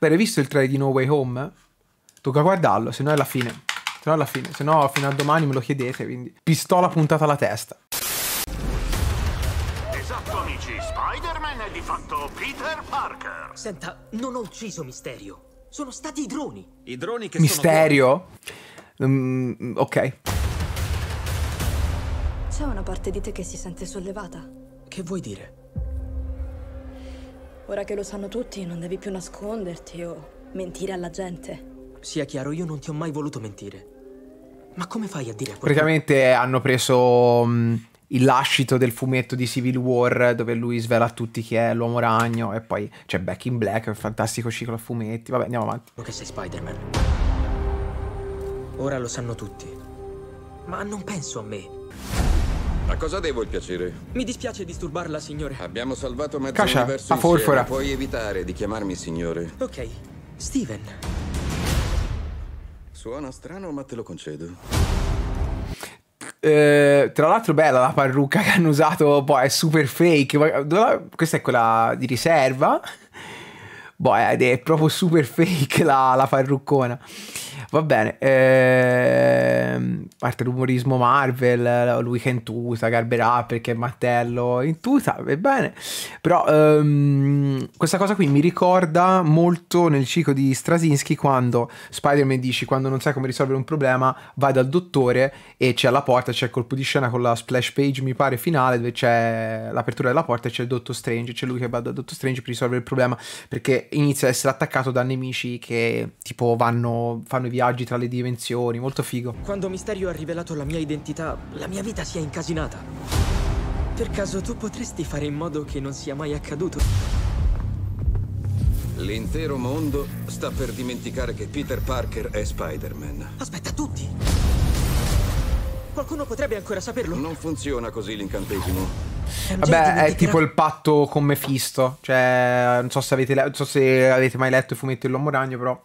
Bene, visto il trailer di No Way Home? Tocca guardarlo, se no è la fine. Se no è la fine, se no fino a domani me lo chiedete, quindi. Pistola puntata alla testa. Esatto, amici. Spider-Man è di fatto Peter Parker. Senta, non ho ucciso Misterio. Sono stati i droni. I droni che Misterio? sono... Misterio? Um, ok. C'è una parte di te che si sente sollevata. Che vuoi dire? Ora che lo sanno tutti, non devi più nasconderti o mentire alla gente. Sia chiaro, io non ti ho mai voluto mentire. Ma come fai a dire a Praticamente hanno preso mh, mm, il lascito del fumetto di Civil War dove lui svela a tutti chi è l'uomo ragno e poi c'è Back in Black, un fantastico ciclo a fumetti. Vabbè, andiamo avanti. Lo Che sei Spider-Man. Ora lo sanno tutti. Ma non penso a me. A cosa devo il piacere? Mi dispiace disturbarla, signore. Abbiamo salvato mezzo Cascia, universo a forfora. Puoi evitare di chiamarmi signore. Ok, Steven. Suona strano, ma te lo concedo. Eh, tra l'altro bella la parrucca che hanno usato, boh, è super fake. Questa è quella di riserva. Boh, ed è proprio super fake la, la parruccona. Va bene, ehm, parte l'umorismo Marvel, lui che è in tuta, Garberà perché Mattello in tuta, va bene. Però ehm, questa cosa qui mi ricorda molto nel ciclo di Strasinski quando Spider-Man dici quando non sai come risolvere un problema vai dal dottore e c'è alla porta, c'è il colpo di scena con la splash page mi pare finale dove c'è l'apertura della porta e c'è il Dottor Strange, c'è lui che va dal Dottor Strange per risolvere il problema perché inizia ad essere attaccato da nemici che tipo vanno, fanno come viaggi tra le dimensioni, molto figo. Quando Misterio ha rivelato la mia identità, la mia vita si è incasinata. Per caso tu potresti fare in modo che non sia mai accaduto? L'intero mondo sta per dimenticare che Peter Parker è Spider-Man. Aspetta, tutti! Qualcuno potrebbe ancora saperlo. Non funziona così l'incantesimo. Vabbè, è tipo il patto con Mephisto. Cioè, non so se avete, le- so se avete mai letto i fumetti dell'Uomo Ragno, però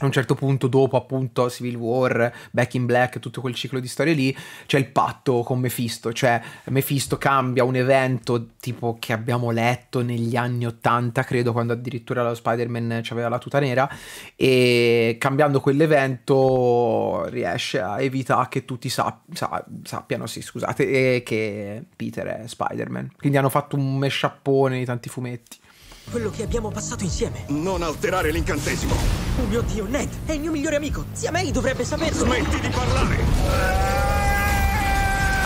a un certo punto, dopo appunto Civil War, Back in Black, tutto quel ciclo di storie lì, c'è il patto con Mephisto, cioè Mephisto cambia un evento tipo che abbiamo letto negli anni 80, credo, quando addirittura lo Spider-Man aveva la tuta nera, e cambiando quell'evento riesce a evitare che tutti sapp- sa- sappiano, sì, scusate, eh, che Peter è Spider-Man. Quindi hanno fatto un meshappone di tanti fumetti quello che abbiamo passato insieme. Non alterare l'incantesimo. Oh mio Dio, Ned, è il mio migliore amico. Zia May dovrebbe saperlo. Smetti di parlare!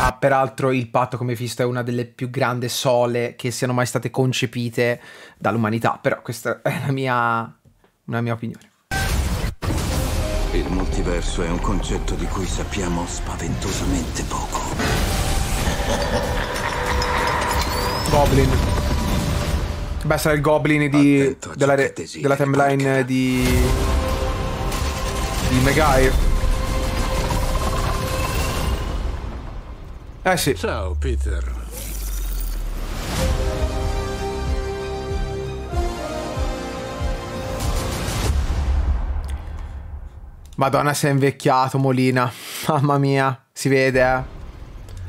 Ah, peraltro il patto come Fisto è una delle più grandi sole che siano mai state concepite dall'umanità, però questa è la mia, una mia opinione. Il multiverso è un concetto di cui sappiamo spaventosamente poco. Goblin. Beh, sarà il goblin di, Attento, della, della timeline di, di Megai. Eh sì. Ciao Peter. Madonna, si è invecchiato Molina. Mamma mia, si vede, eh.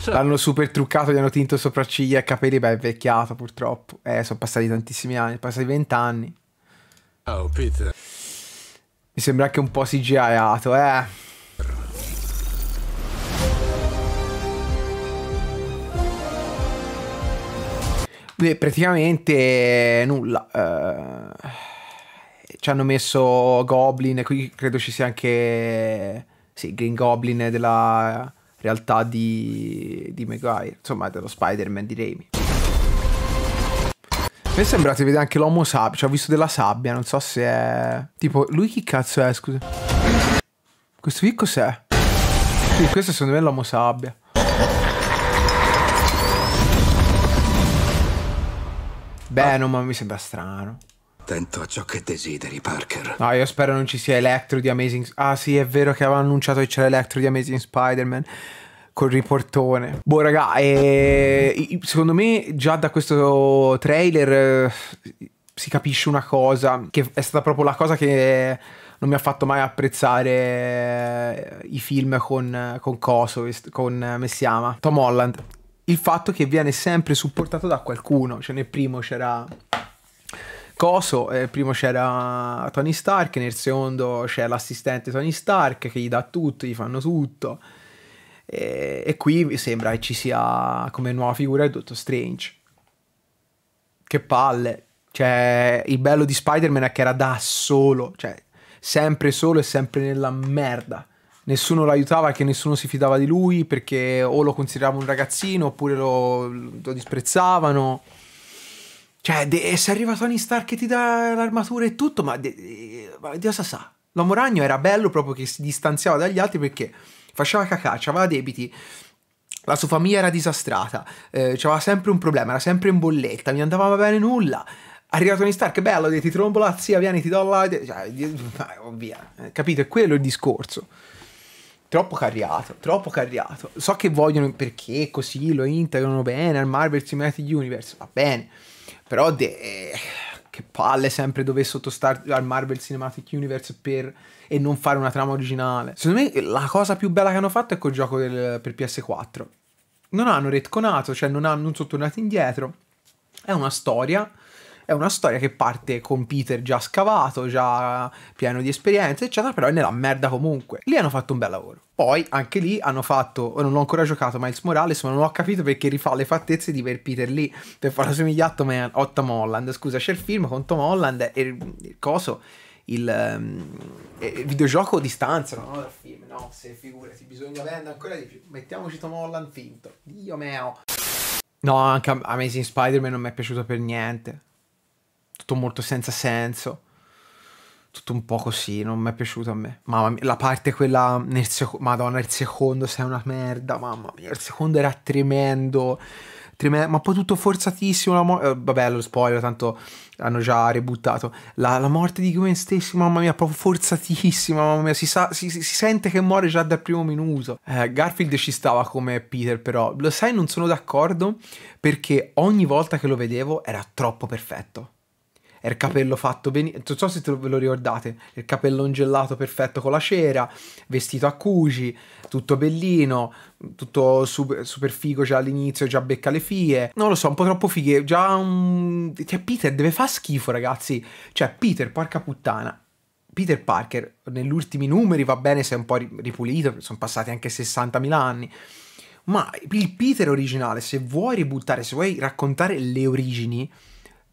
Cioè. L'hanno super truccato, gli hanno tinto sopracciglia e capelli, beh, è vecchiato purtroppo. Eh, sono passati tantissimi anni, passati vent'anni. Oh, Peter. Mi sembra anche un po' CGI-ato, eh. Beh, praticamente eh, nulla. Eh, ci hanno messo Goblin, qui credo ci sia anche... Sì, Green Goblin della realtà di, di Maguire, insomma dello Spider-Man di Raimi. Mi è sembrato di vedere anche l'Homo sabbia, cioè, ho visto della sabbia, non so se è... Tipo, lui chi cazzo è, scusa? Questo qui cos'è? Sì, questo secondo me è l'Homo Sabbia. Beh, no, ma mi sembra strano attento a ciò che desideri, Parker. No, io spero non ci sia Electro di Amazing... Ah sì, è vero che aveva annunciato che c'era Electro di Amazing Spider-Man col riportone. Boh, raga, eh, secondo me già da questo trailer eh, si capisce una cosa, che è stata proprio la cosa che non mi ha fatto mai apprezzare eh, i film con, con Coso, con eh, Messiama. Tom Holland. Il fatto che viene sempre supportato da qualcuno, cioè nel primo c'era coso, eh, primo c'era Tony Stark, nel secondo c'è l'assistente Tony Stark che gli dà tutto, gli fanno tutto. E, e qui sembra che ci sia come nuova figura il Dottor Strange. Che palle. Cioè, il bello di Spider-Man è che era da solo, cioè, sempre solo e sempre nella merda. Nessuno lo aiutava perché nessuno si fidava di lui perché o lo consideravano un ragazzino oppure lo, lo disprezzavano. Cioè, de- eh, se arriva Tony Stark che ti dà l'armatura e tutto, ma, de- eh, ma Dio sa sa. L'uomo ragno era bello proprio che si distanziava dagli altri perché faceva cacà, aveva debiti, la sua famiglia era disastrata, eh, aveva sempre un problema, era sempre in bolletta, non andava bene nulla. Arriva Tony Stark, bello, ti trombo la zia, vieni, ti do la... Cioè, oh, via, eh, capito? È quello il discorso. Troppo carriato, troppo carriato. So che vogliono perché così lo integrano bene al Marvel Cinematic Universe, va bene però de- eh, che palle sempre dove sottostare al Marvel Cinematic Universe per... e non fare una trama originale. Secondo me la cosa più bella che hanno fatto è col gioco del... per PS4. Non hanno retconato, cioè non, hanno, non sono tornati indietro. È una storia è una storia che parte con Peter già scavato, già pieno di esperienze, eccetera, però è nella merda comunque. Lì hanno fatto un bel lavoro. Poi anche lì hanno fatto, non ho ancora giocato Miles Morales, ma non ho capito perché rifà le fattezze di per Peter lì per farlo somigliare a Tom, Tom Holland. Scusa, c'è il film con Tom Holland e il, coso. Il, um, il, videogioco distanziano no, dal film, no? Se figurati, bisogna vendere ancora di più. Mettiamoci Tom Holland finto. Dio mio. No, anche Amazing Spider-Man non mi è piaciuto per niente tutto molto senza senso, tutto un po' così, non mi è piaciuto a me. Mamma mia, la parte quella nel secondo, madonna, il secondo sei una merda, mamma mia, il secondo era tremendo, tremendo ma poi tutto forzatissimo, mo- eh, vabbè, lo spoiler, tanto hanno già rebuttato, la, la, morte di Gwen Stacy, mamma mia, proprio forzatissima, mamma mia, si, sa, si, si sente che muore già dal primo minuto. Eh, Garfield ci stava come Peter, però, lo sai, non sono d'accordo, perché ogni volta che lo vedevo era troppo perfetto era il capello fatto benissimo, non so se ve lo ricordate, il capello ongelato perfetto con la cera, vestito a cuci, tutto bellino, tutto super, super figo già all'inizio, già becca le fie, non lo so, un po' troppo fighe, già... Um... Cioè, Peter deve far schifo ragazzi, cioè Peter, porca puttana, Peter Parker negli ultimi numeri va bene se è un po' ripulito, sono passati anche 60.000 anni, ma il Peter originale, se vuoi ributtare, se vuoi raccontare le origini,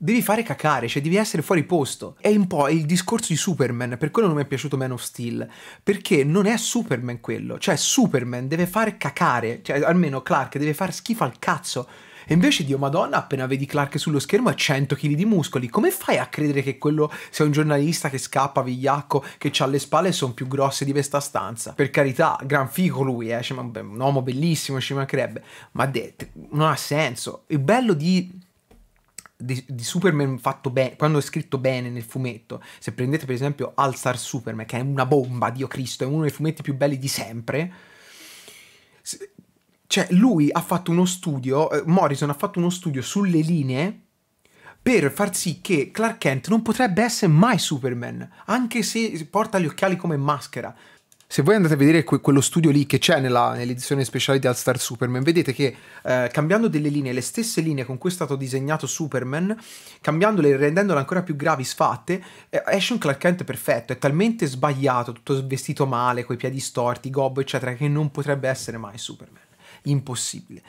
devi fare cacare, cioè devi essere fuori posto. È un po' il discorso di Superman, per quello non mi è piaciuto Man of Steel, perché non è Superman quello, cioè Superman deve fare cacare, cioè almeno Clark deve fare schifo al cazzo. E invece, Dio Madonna, appena vedi Clark sullo schermo ha 100 kg di muscoli. Come fai a credere che quello sia un giornalista che scappa, vigliacco, che ha le spalle e sono più grosse di questa stanza? Per carità, gran figo lui, eh? cioè, un uomo bellissimo, ci mancherebbe. Ma de- non ha senso. Il bello di di, di, Superman fatto bene, quando è scritto bene nel fumetto, se prendete per esempio All Star Superman, che è una bomba, Dio Cristo, è uno dei fumetti più belli di sempre, se, cioè lui ha fatto uno studio, eh, Morrison ha fatto uno studio sulle linee per far sì che Clark Kent non potrebbe essere mai Superman, anche se porta gli occhiali come maschera se voi andate a vedere que- quello studio lì che c'è nella, nell'edizione speciale di All Star Superman, vedete che eh, cambiando delle linee, le stesse linee con cui è stato disegnato Superman, cambiandole e rendendole ancora più gravi, sfatte, eh, esce un Clark Kent perfetto. È talmente sbagliato, tutto vestito male, coi piedi storti, gobbo, eccetera, che non potrebbe essere mai Superman. Impossibile.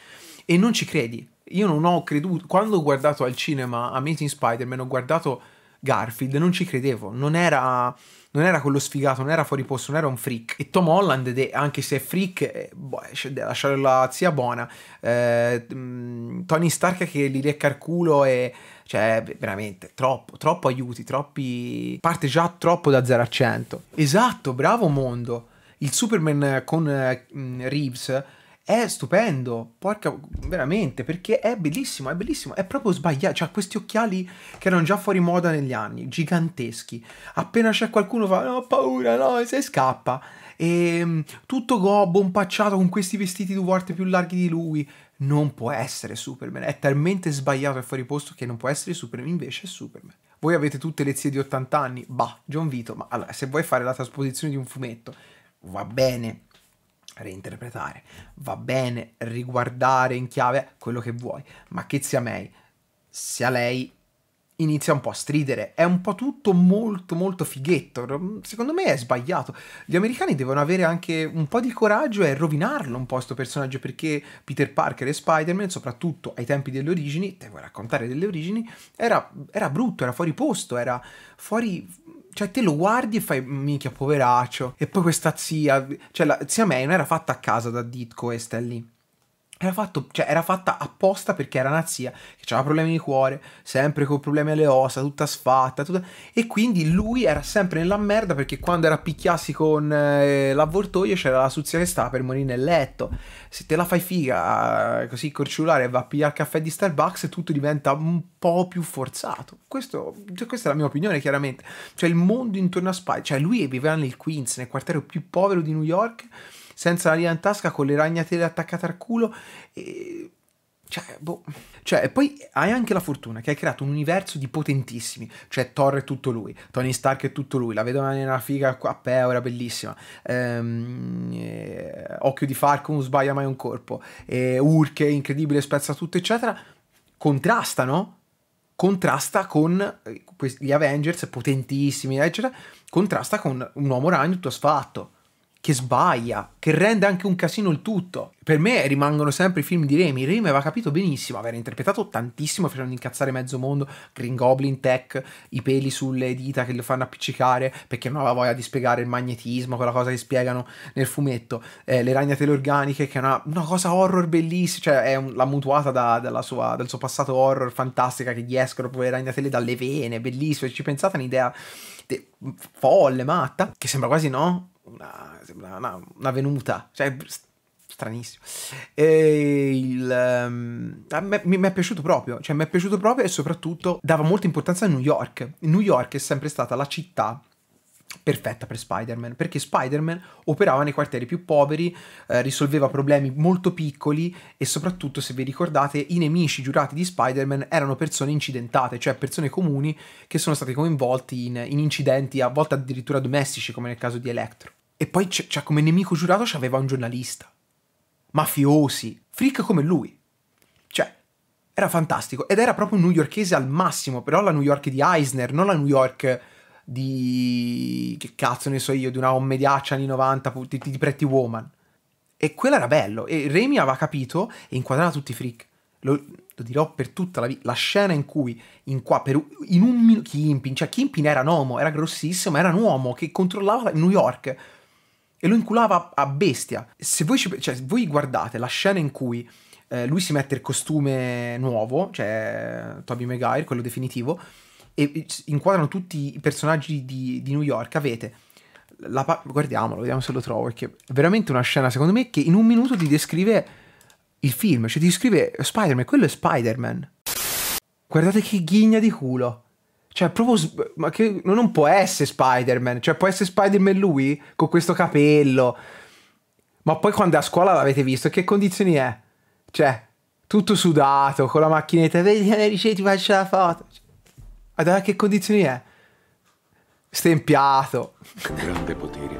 E non ci credi. Io non ho creduto. Quando ho guardato al cinema Amazing Spider-Man, ho guardato Garfield, non ci credevo. Non era non era quello sfigato, non era fuori posto, non era un freak. E Tom Holland, anche se è freak, eh, boh, deve lasciare la zia buona. Eh, mm, Tony Stark che gli lecca il culo e... Cioè, veramente, troppo, troppo aiuti, troppi... Parte già troppo da 0 a 100. Esatto, bravo mondo. Il Superman con eh, mm, Reeves è stupendo, porca, veramente, perché è bellissimo, è bellissimo, è proprio sbagliato, cioè questi occhiali che erano già fuori moda negli anni, giganteschi, appena c'è qualcuno fa, no, paura, no, e se scappa, e ehm, tutto gobbo, impacciato con questi vestiti due volte più larghi di lui, non può essere Superman, è talmente sbagliato e fuori posto che non può essere Superman, invece è Superman. Voi avete tutte le zie di 80 anni, bah, John Vito, ma allora, se vuoi fare la trasposizione di un fumetto, va bene, reinterpretare, va bene riguardare in chiave quello che vuoi, ma che sia May, sia lei inizia un po' a stridere, è un po' tutto molto molto fighetto, mm, secondo me è sbagliato. Gli americani devono avere anche un po' di coraggio e rovinarlo un po' questo personaggio perché Peter Parker e Spider-Man, soprattutto ai tempi delle origini, devo raccontare delle origini, era, era brutto, era fuori posto, era fuori cioè, te lo guardi e fai, minchia, poveraccio. E poi questa zia, cioè la zia May non era fatta a casa da Ditko e sta lì. Era, fatto, cioè, era, fatta apposta perché era una zia che aveva problemi di cuore, sempre con problemi alle ossa, tutta sfatta. Tutta... E quindi lui era sempre nella merda perché quando era a picchiarsi con eh, l'avvoltoio c'era la suzia che stava per morire nel letto. Se te la fai figa eh, così col cellulare e va a pigliare il caffè di Starbucks, tutto diventa un po' più forzato. Questo, cioè, questa è la mia opinione, chiaramente. Cioè, il mondo intorno a Spy, cioè, lui viveva nel Queens, nel quartiere più povero di New York senza la lira in tasca, con le ragnatele attaccate al culo. E... Cioè, boh. Cioè, poi hai anche la fortuna che hai creato un universo di potentissimi. Cioè, Thor è tutto lui, Tony Stark è tutto lui, la vedo nella figa a Peora, bellissima. Ehm, eh, Occhio di Falcon, non sbaglia mai un colpo. Eh, Urk è incredibile, spezza tutto, eccetera. Contrastano contrasta con eh, gli Avengers potentissimi, eccetera, contrasta con un uomo ragno tutto sfatto che sbaglia, che rende anche un casino il tutto. Per me rimangono sempre i film di Remy. Remy aveva capito benissimo, aveva interpretato tantissimo facendo incazzare mezzo mondo, Green Goblin Tech, i peli sulle dita che lo fanno appiccicare perché non aveva voglia di spiegare il magnetismo, quella cosa che spiegano nel fumetto, eh, le ragnatele organiche che è una, una cosa horror bellissima, cioè è un, la mutuata da, sua, dal suo passato horror fantastica che gli escono proprio le ragnatele dalle vene, bellissimo, ci pensate un'idea folle, matta, che sembra quasi no? una, sembra una, una venuta, cioè stranissimo. E il, um, me, mi, mi, è piaciuto proprio, cioè mi è piaciuto proprio e soprattutto dava molta importanza a New York. New York è sempre stata la città perfetta per Spider-Man, perché Spider-Man operava nei quartieri più poveri, eh, risolveva problemi molto piccoli e soprattutto, se vi ricordate, i nemici giurati di Spider-Man erano persone incidentate, cioè persone comuni che sono state coinvolte in, in incidenti, a volte addirittura domestici, come nel caso di Electro. E poi c'è, cioè, c'è come nemico giurato c'aveva un giornalista. Mafiosi, freak come lui. Cioè, era fantastico. Ed era proprio un newyorkese al massimo, però la New York di Eisner, non la New York di... che cazzo ne so io, di una commediaccia anni 90, di, di Pretty Woman. E quello era bello. E Remy aveva capito e inquadrava tutti i freak. Lo, lo dirò per tutta la vita. La scena in cui, in qua, per, in un minuto, Kimpin, cioè Kimpin era un uomo, era grossissimo, era un uomo che controllava New York e lo inculava a bestia. Se voi, ci, cioè, voi guardate la scena in cui eh, lui si mette il costume nuovo, cioè Toby Maguire, quello definitivo, e inquadrano tutti i personaggi di, di New York, avete... La, guardiamolo, vediamo se lo trovo, perché è veramente una scena, secondo me, che in un minuto ti descrive il film, cioè ti descrive Spider-Man, quello è Spider-Man. Guardate che ghigna di culo. Cioè, proprio. Ma che non può essere Spider-Man. Cioè, può essere Spider-Man lui con questo capello. Ma poi quando è a scuola l'avete visto, che condizioni è? Cioè, tutto sudato, con la macchinetta, vedi le ricette, ti faccio la foto. Guarda cioè, che condizioni è? Stempiato. Con grande potere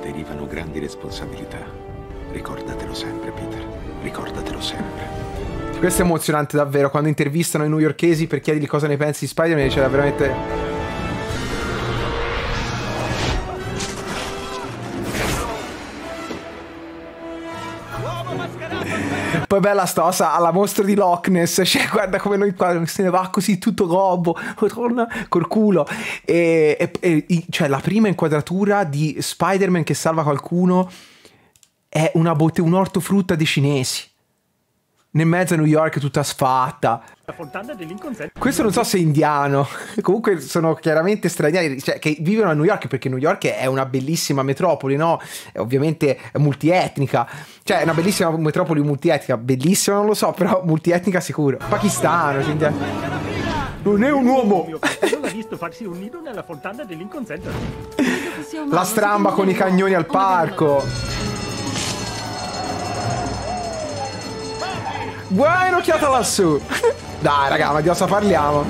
derivano grandi responsabilità. Ricordatelo sempre, Peter. Ricordatelo sempre. Questo è emozionante davvero, quando intervistano i newyorkesi per chiedergli cosa ne pensi di Spider-Man, c'era veramente... Poi bella sta cosa alla mostra di Loch Ness, cioè guarda come noi qua se ne va così tutto gobbo, torna col culo. E, e, e, cioè la prima inquadratura di Spider-Man che salva qualcuno è una botte, un ortofrutta dei cinesi. Nel mezzo a New York tutta sfatta. La Questo non so se è indiano. Comunque sono chiaramente stranieri cioè, che vivono a New York perché New York è una bellissima metropoli, no? È ovviamente è multietnica. Cioè, è una bellissima metropoli multietnica. Bellissima, non lo so, però multietnica sicuro. Pakistano, quindi. Non è un uomo! visto farsi un nido nella fontana dell'inconsenso. La stramba con i cagnoni al parco. Guai un'occhiata lassù. Dai, raga, ma di cosa parliamo?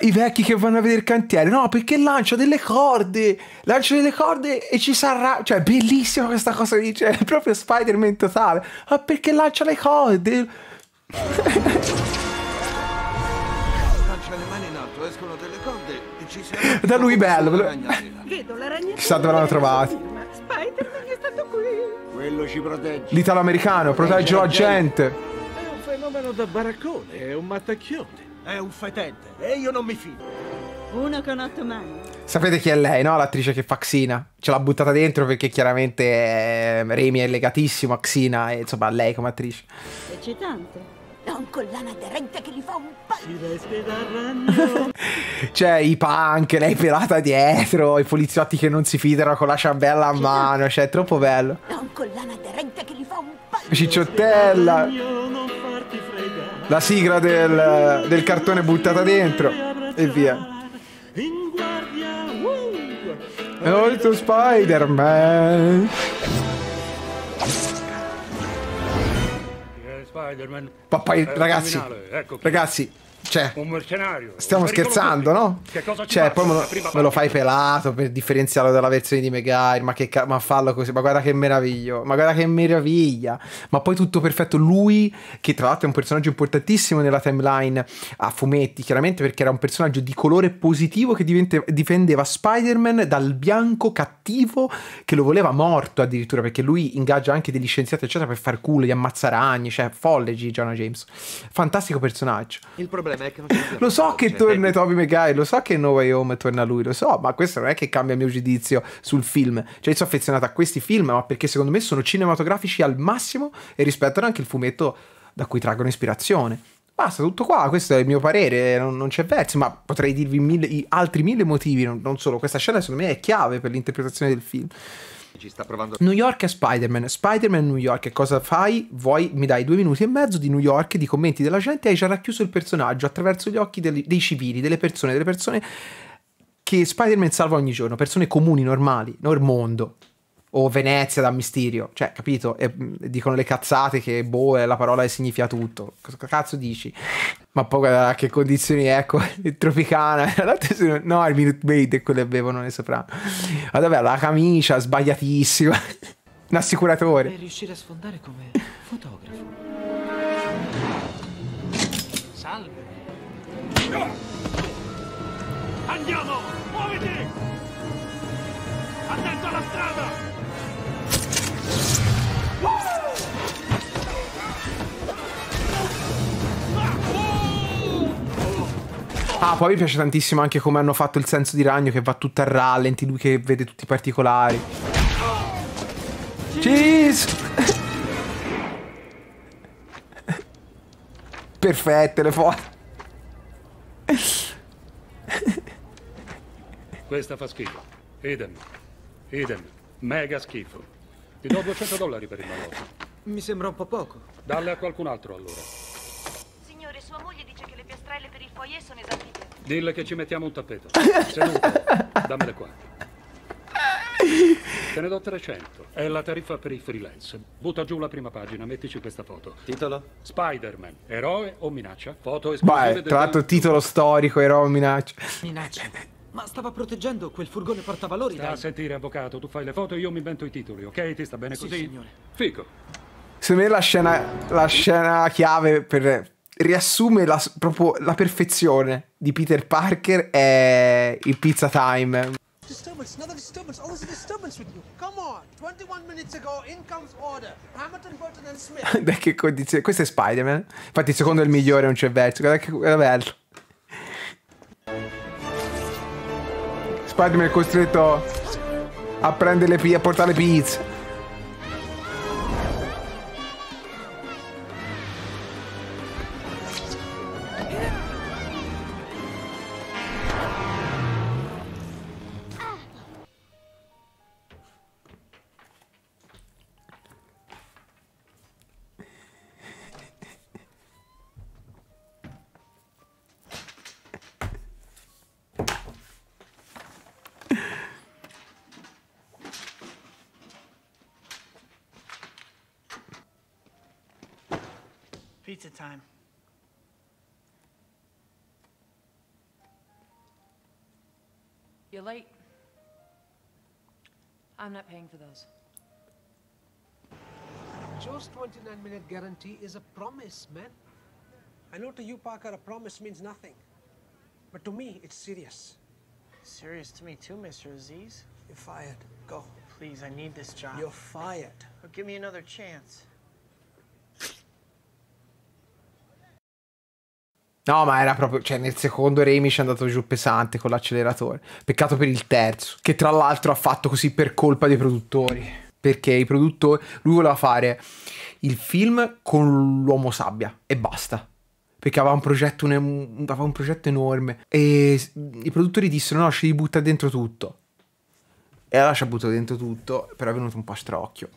I vecchi che vanno a vedere il cantiere. No, perché lancia delle corde. Lancia delle corde e ci sarà... Cioè, bellissima questa cosa Dice cioè, proprio Spider-Man totale. Ma perché lancia le corde? da lui bello. Vedo la Chissà dove l'hanno trovato Spider-Man è stato qui. Quello ci protegge. L'italo-americano, protegge la gente. È un fenomeno da baraccone, è un mattacchione. È un fetente e io non mi fido. Uno con otto mani. Sapete chi è lei, no? L'attrice che fa Xina. Ce l'ha buttata dentro perché chiaramente eh, Remy è legatissimo a Xina e insomma a lei come attrice. Eccitante. Ha collana aderente che gli fa un po'. cioè, i punk, lei pelata dietro, i poliziotti che non si fidano con la ciambella a mano. Cioè, è troppo bello. Ha collana aderente che gli fa un po'. Cicciottella. La sigla del, del cartone buttata dentro. E via. È molto Spider-Man. Spider-Man. Papà, eh, ragazzi, ecco ragazzi, cioè, un mercenario. Stiamo scherzando, no? Che cosa cioè, poi me lo, me lo, fai pelato per differenziarlo dalla versione di Megair. Ma, che, ma fallo così, ma guarda che meraviglio, ma guarda che meraviglia. Ma poi tutto perfetto. Lui, che tra l'altro è un personaggio importantissimo nella timeline a fumetti, chiaramente perché era un personaggio di colore positivo che difendeva Spider-Man dal bianco cattivo che lo voleva morto addirittura perché lui ingaggia anche degli scienziati, eccetera, per far culo, gli ammazzaragni, cioè folle G. Jonah James. Fantastico personaggio. Il problema lo so che cioè, torna Toby McGuire, lo so che No Way Home torna lui, lo so, ma questo non è che cambia il mio giudizio sul film. Cioè, io sono affezionato a questi film, ma perché secondo me sono cinematografici al massimo e rispettano anche il fumetto da cui traggono ispirazione. Basta, tutto qua, questo è il mio parere, non, non c'è verso, ma potrei dirvi mille, altri mille motivi, non, non, solo questa scena secondo me è chiave per l'interpretazione del film. Ci sta provando. New York e Spider-Man. Spider-Man New York, che cosa fai? Vuoi, mi dai due minuti e mezzo di New York, di commenti della gente, hai già racchiuso il personaggio attraverso gli occhi dei, dei civili, delle persone, delle persone che Spider-Man salva ogni giorno, persone comuni, normali, nel mondo o Venezia da Mysterio, cioè capito? E, mm, dicono le cazzate che boh, la parola significa tutto. Cosa cazzo dici? Ma poi guarda che condizioni, ecco, tropicana, no, il Minute Maid quello che bevono le sopra. Ma vabbè, la camicia sbagliatissima. Un assicuratore. Per riuscire a sfondare come fotografo. Salve. Andiamo! Muoviti! Attento alla strada! Ah, poi mi piace tantissimo anche come hanno fatto il senso di ragno che va tutto a rallenti, lui che vede tutti i particolari. Cheese! Perfette le foto. Questa fa schifo. Idem. Idem. Mega schifo. Ti do 200 dollari per il malocchio. Mi sembra un po' poco. Dalle a qualcun altro allora cartelle per il foyer sono esaurite. Dille che ci mettiamo un tappeto. Seduta. Dammele qua. Te ne do 300. È la tariffa per i freelance. Butta giù la prima pagina, mettici questa foto. Titolo? Spider-Man. Eroe o minaccia? Foto esclusive Beh, tra l'altro titolo storico, eroe o minaccia. Minaccia. Eh, ma stava proteggendo quel furgone portavalori da... A sentire, avvocato, tu fai le foto e io mi invento i titoli, ok? Ti sta bene così? Sì, signore. Fico. Secondo me la scena, la scena chiave per, riassume la, proprio la perfezione di Peter Parker è il Pizza Time. Disturbance, another disturbance, always oh, a disturbance with you. Come on, 21 minutes ago, in comes order. Hamilton, Burton and Smith. Beh, che condizione, questo è Spider-Man. Infatti, secondo il migliore non c'è verso, guarda che guarda bello. Spider-Man è costretto a prendere le pizze, a portare pizza. Pizza time. You're late. I'm not paying for those. Joe's 29-minute guarantee is a promise, man. I know to you, Parker, a promise means nothing. But to me, it's serious. Serious to me too, Mr. Aziz. You're fired. Go. Please, I need this job. You're fired. Well, give me another chance. No, ma era proprio. Cioè, nel secondo Remy ci è andato giù pesante con l'acceleratore. Peccato per il terzo, che tra l'altro ha fatto così per colpa dei produttori. Perché i produttori. Lui voleva fare il film con l'uomo sabbia e basta. Perché aveva un progetto, un, aveva un progetto enorme. E i produttori dissero: no, ci butta dentro tutto. E allora ci ha buttato dentro tutto, però è venuto un po' a strocchio.